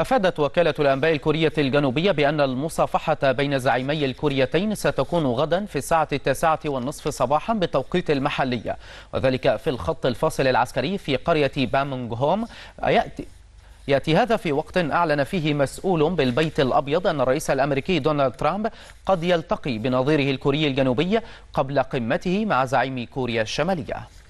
أفادت وكالة الأنباء الكورية الجنوبية بأن المصافحة بين زعيمي الكوريتين ستكون غدا في الساعة التاسعة والنصف صباحا بالتوقيت المحلي وذلك في الخط الفاصل العسكري في قرية بامونغ هوم يأتي يأتي هذا في وقت أعلن فيه مسؤول بالبيت الأبيض أن الرئيس الأمريكي دونالد ترامب قد يلتقي بنظيره الكوري الجنوبي قبل قمته مع زعيم كوريا الشمالية